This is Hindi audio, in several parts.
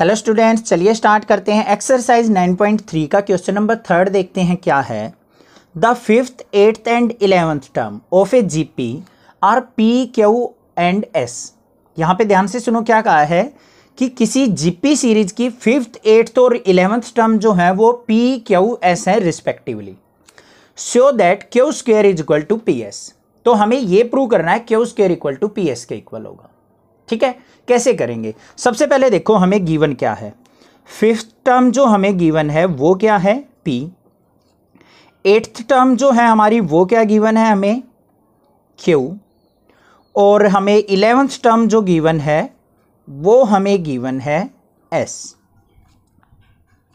हेलो स्टूडेंट्स चलिए स्टार्ट करते हैं एक्सरसाइज 9.3 का क्वेश्चन नंबर थर्ड देखते हैं क्या है the fifth eighth and eleventh term of a G P are P Q and S यहाँ पे ध्यान से सुनो क्या कहा है कि किसी जीपी सीरीज की फिफ्थ एट्थ और इलेवंथ टर्म जो है वो पी क्यू एस है respectively so that Q square is equal to P S तो हमें ये प्रूव करना है Q square equal to P S के इक्वल होगा ठीक है कैसे करेंगे सबसे पहले देखो हमें गीवन क्या है फिफ्थ टर्म जो हमें गीवन है वो क्या है पी एट्थ टर्म जो है हमारी वो क्या गीवन है हमें क्यू और हमें इलेवेंथ टर्म जो गीवन है वो हमें गीवन है एस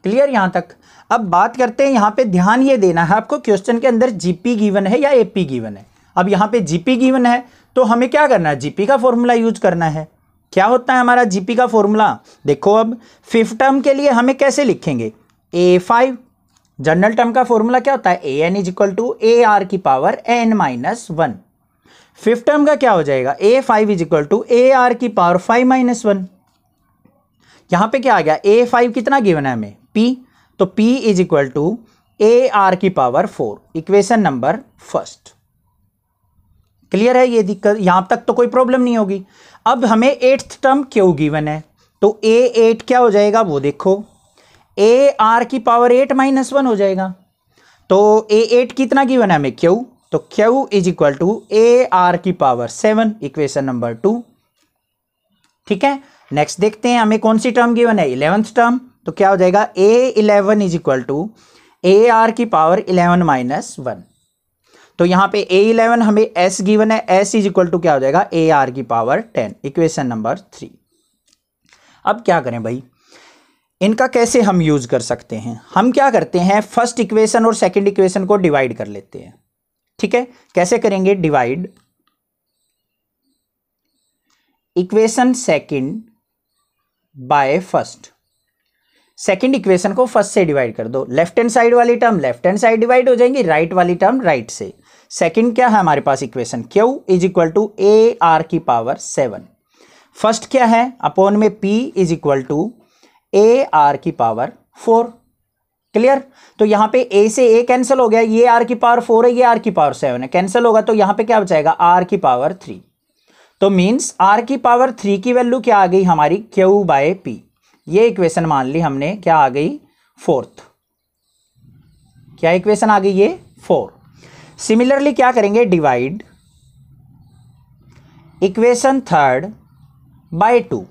क्लियर यहां तक अब बात करते हैं यहां पे ध्यान ये देना है आपको क्वेश्चन के अंदर जीपी गीवन है या एपी गीवन है अब यहां पे जीपी गीवन है तो हमें क्या करना है जीपी का फॉर्मूला यूज करना है क्या होता है हमारा जीपी का फॉर्मूला देखो अब फिफ्थ टर्म के लिए हमें कैसे लिखेंगे ए फाइव जनरल टर्म का फॉर्मूला क्या होता है A N is equal to A R की power N minus one fifth term का क्या हो जाएगा A five is equal to A R की पावर फाइव माइनस वन यहां पे क्या आ गया ए फाइव कितना गिवन है हमें पी तो P is equal to A R की power four equation number first clear है ये दिक्कत यहाँ तक तो कोई प्रॉब्लम नहीं होगी अब हमें एट्थ टर्म क्यों गिवन है तो ए एट क्या हो जाएगा वो देखो ए आर की पावर एट माइनस वन हो जाएगा तो ए एट कितना गिवन है हमें क्यू तो Q is equal to A R की power seven equation number two ठीक है नेक्स्ट देखते हैं हमें कौन सी टर्म गिवन है इलेवंथ टर्म तो क्या हो जाएगा A eleven is equal to A R की पावर इलेवन माइनस वन तो यहां पे ए इलेवन हमें एस गिवन है एस इज इक्वल टू क्या हो जाएगा ए आर की power ten equation number three अब क्या करें भाई इनका कैसे हम यूज़ कर सकते हैं हम क्या करते हैं फर्स्ट इक्वेशन और सेकंड इक्वेशन को डिवाइड कर लेते हैं ठीक है कैसे करेंगे divide equation second by first second equation को फर्स्ट से डिवाइड कर दो लेफ्ट हैंड साइड वाली term left hand side divide हो जाएंगी राइट right वाली टर्म राइट right से सेकंड क्या है हमारे पास equation Q is equal to A R की पावर सेवन फर्स्ट क्या है अपोन में P is equal to A R की पावर फोर क्लियर तो यहां पे ए से ए कैंसिल हो गया ये आर की पावर फोर है ये आर की पावर सेवन है कैंसिल होगा तो यहां पे क्या बचाएगा आर की पावर थ्री तो मीन्स आर की पावर थ्री की वैल्यू क्या आ गई हमारी क्यू बाय पी ये इक्वेशन मान ली हमने क्या आ गई फोर्थ क्या इक्वेशन आ गई ये फोर सिमिलरली क्या करेंगे divide equation third by two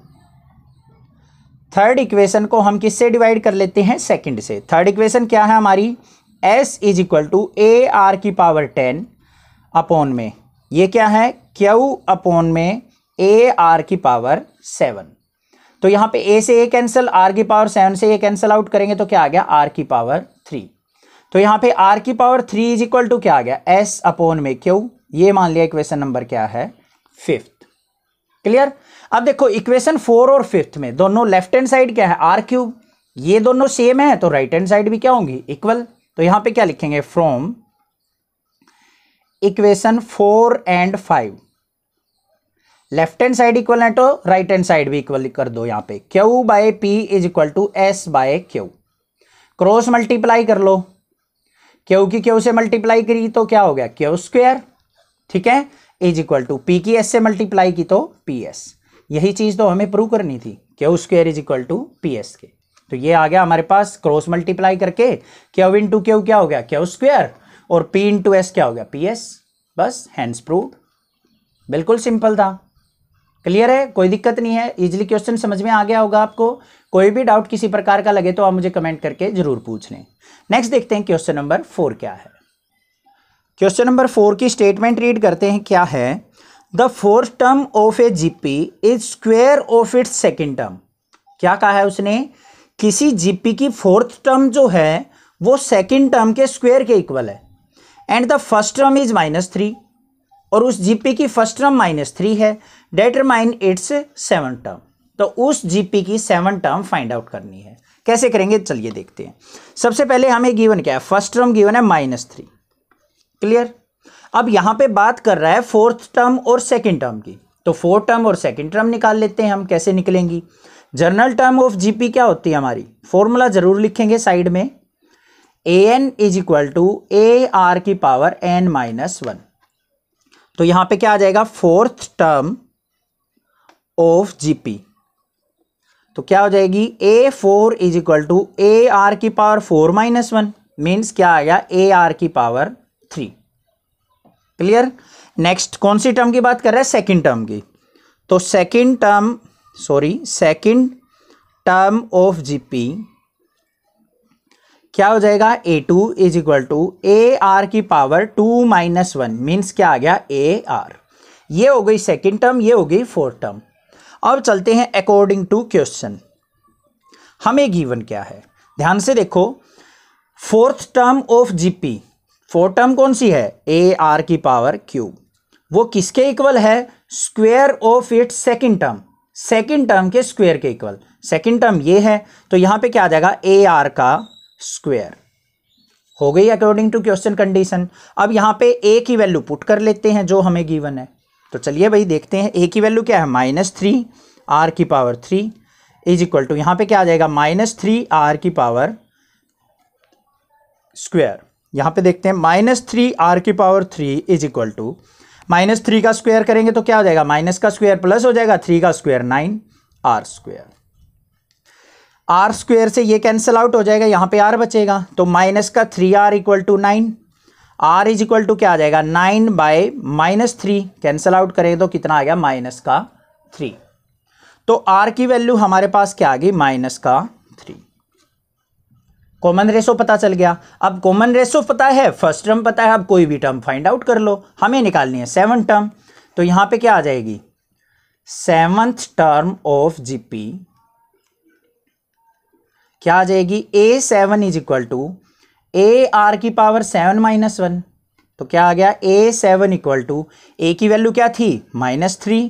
third equation को हम किससे डिवाइड कर लेते हैं सेकंड से थर्ड इक्वेशन क्या है हमारी s is equal to A R की पावर टेन अपोन में ये क्या है क्यू अपोन में ए आर की पावर सेवन तो यहां पे ए से ए कैंसिल आर की पावर सेवन से ये कैंसिल आउट करेंगे तो क्या आ गया आर की पावर थ्री तो यहाँ पे आर की power three is equal to क्या आ गया एस अपोन में क्यू ये मान लिया इक्वेशन नंबर क्या है फिफ्थ क्लियर अब देखो इक्वेशन फोर और फिफ्थ में दोनों लेफ्ट हैंड साइड क्या है आर क्यूब ये दोनों सेम है तो राइट हैंड साइड भी क्या होंगी इक्वल तो यहां पे क्या लिखेंगे from equation four and five left hand side equal है तो राइट हैंड साइड भी इक्वल कर दो यहां पे Q by P is equal to S by Q cross multiply कर लो क्यू की क्यू से मल्टीप्लाई करी तो क्या हो गया क्यू स्क्वेयर ठीक है इज इक्वल टू पी की एस से मल्टीप्लाई की तो पी एस यही चीज़ तो हमें प्रूव करनी थी Q square is equal to P S के तो ये आ गया हमारे पास क्रॉस मल्टीप्लाई करके क्यू इन टू क्यू क्या हो गया क्यू स्क्वेयर और पी इन टू एस क्या हो गया पी एस बस हैंड्स प्रूव बिल्कुल सिंपल था क्लियर है कोई दिक्कत नहीं है इजिली क्वेश्चन समझ में आ गया होगा आपको कोई भी डाउट किसी प्रकार का लगे तो आप मुझे कमेंट करके जरूर पूछ लें नेक्स्ट देखते हैं क्वेश्चन नंबर फोर क्या है क्वेश्चन नंबर फोर की स्टेटमेंट रीड करते हैं क्या है the fourth term of a GP is square of its second term क्या कहा है उसने किसी जीपी की फोर्थ टर्म जो है वो सेकेंड टर्म के स्क्वेयर के इक्वल है and the first term is minus three और उस जीपी की फर्स्ट टर्म माइनस थ्री है डेटरमाइन इट्स सेवन टर्म तो उस जीपी की सेवन टर्म फाइंड आउट करनी है कैसे करेंगे चलिए देखते हैं सबसे पहले हमें गिवन क्या है फर्स्ट टर्म गिवन है माइनस थ्री क्लियर अब यहां पे बात कर रहा है फोर्थ टर्म और सेकेंड टर्म की तो फोर्थ टर्म और सेकेंड टर्म निकाल लेते हैं हम कैसे निकलेंगी जर्नल टर्म ऑफ जीपी क्या होती है हमारी फॉर्मूला जरूर लिखेंगे साइड में A N is equal to A R की पावर एन माइनस वन तो यहां पे क्या आ जाएगा फोर्थ टर्म ऑफ जीपी तो क्या हो जाएगी A four is equal to A R की power four minus one means क्या आ गया ए आर की पावर थ्री क्लियर नेक्स्ट कौन सी टर्म की बात कर रहे हैं सेकेंड टर्म की तो second term sorry second term of GP क्या हो जाएगा A two is equal to A R की power two minus one means क्या आ गया ए आर ये हो गई सेकेंड टर्म ये हो गई फोर्थ टर्म अब चलते हैं अकॉर्डिंग टू क्वेश्चन हमें गीवन क्या है ध्यान से देखो fourth term of GP fourth term कौन सी है ए आर की पावर क्यूब वो किसके इक्वल है square of it second term second term के स्क्वेयर के इक्वल सेकेंड टर्म ये है तो यहां पे क्या आ जाएगा ए आर का स्क्वेयर हो गई अकॉर्डिंग टू क्वेश्चन कंडीशन अब यहां पे ए की वैल्यू पुट कर लेते हैं जो हमें गिवन है तो चलिए भाई देखते हैं ए की वैल्यू क्या है माइनस थ्री आर की power three is equal to यहाँ पर क्या आ जाएगा माइनस थ्री आर की पावर स्क्वेयर यहाँ पे देखते हैं माइनस थ्री आर की power three is equal to minus three का स्क्वायर करेंगे तो क्या हो जाएगा माइनस का स्क्वायर प्लस हो जाएगा थ्री का square nine R square R square से ये कैंसिल आउट हो जाएगा यहाँ पे आर बचेगा तो माइनस का three R equal to nine R is equal to क्या आ जाएगा nine by minus three cancel out करेंगे तो कितना आ गया माइनस का थ्री तो आर की वैल्यू हमारे पास क्या आ गई माइनस का थ्री कॉमन रेशो पता चल गया अब कॉमन रेशो पता है फर्स्ट टर्म पता है अब कोई भी टर्म फाइंड आउट कर लो हमें निकालनी है सेवन टर्म तो यहां पे क्या आ जाएगी सेवंथ टर्म ऑफ जीपी क्या आ जाएगी A seven is equal to A R की पावर सेवन माइनस वन तो क्या आ गया A seven equal to A की वैल्यू क्या थी माइनस थ्री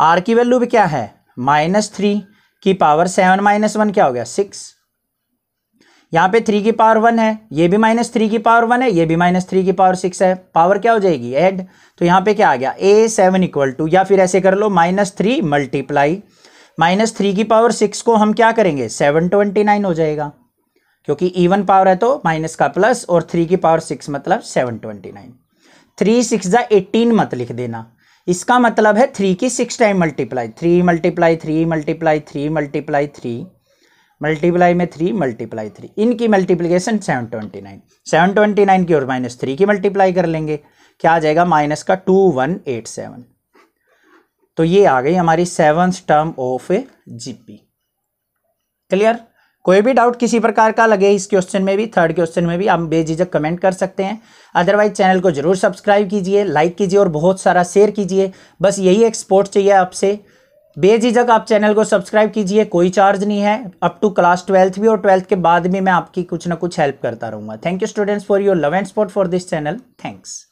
आर की वैल्यू भी क्या है माइनस थ्री की पावर सेवन माइनस वन क्या हो गया सिक्स यहाँ पे थ्री की पावर वन है ये भी माइनस थ्री की पावर वन है ये भी माइनस थ्री की पावर सिक्स है पावर क्या हो जाएगी एड तो यहाँ पे क्या आ गया ए सेवन इक्वल टू या फिर ऐसे कर लो minus three multiply minus three की पावर सिक्स को हम क्या करेंगे सेवन ट्वेंटी नाइन हो जाएगा क्योंकि इवन पावर है तो माइनस का प्लस और थ्री की पावर सिक्स मतलब seven twenty nine three six या एटीन मत लिख देना इसका मतलब है थ्री की six time multiply three multiply three multiply three multiply three multiply में थ्री मल्टीप्लाई थ्री इनकी multiplication seven twenty nine seven twenty nine की और माइनस थ्री की मल्टीप्लाई कर लेंगे क्या आ जाएगा माइनस का टू वन एट सेवन तो ये आ गई हमारी seventh term of a GP clear कोई भी डाउट किसी प्रकार का लगे इस क्वेश्चन में भी थर्ड क्वेश्चन में भी आप बेझिझक कमेंट कर सकते हैं अदरवाइज चैनल को जरूर सब्सक्राइब कीजिए लाइक कीजिए और बहुत सारा शेयर कीजिए बस यही एक सपोर्ट चाहिए आपसे बेझिझक आप चैनल को सब्सक्राइब कीजिए कोई चार्ज नहीं है अप टू क्लास ट्वेल्थ भी और ट्वेल्थ के बाद भी मैं आपकी कुछ ना कुछ हेल्प करता रहूँगा thank you students for your love and support for this channel thanks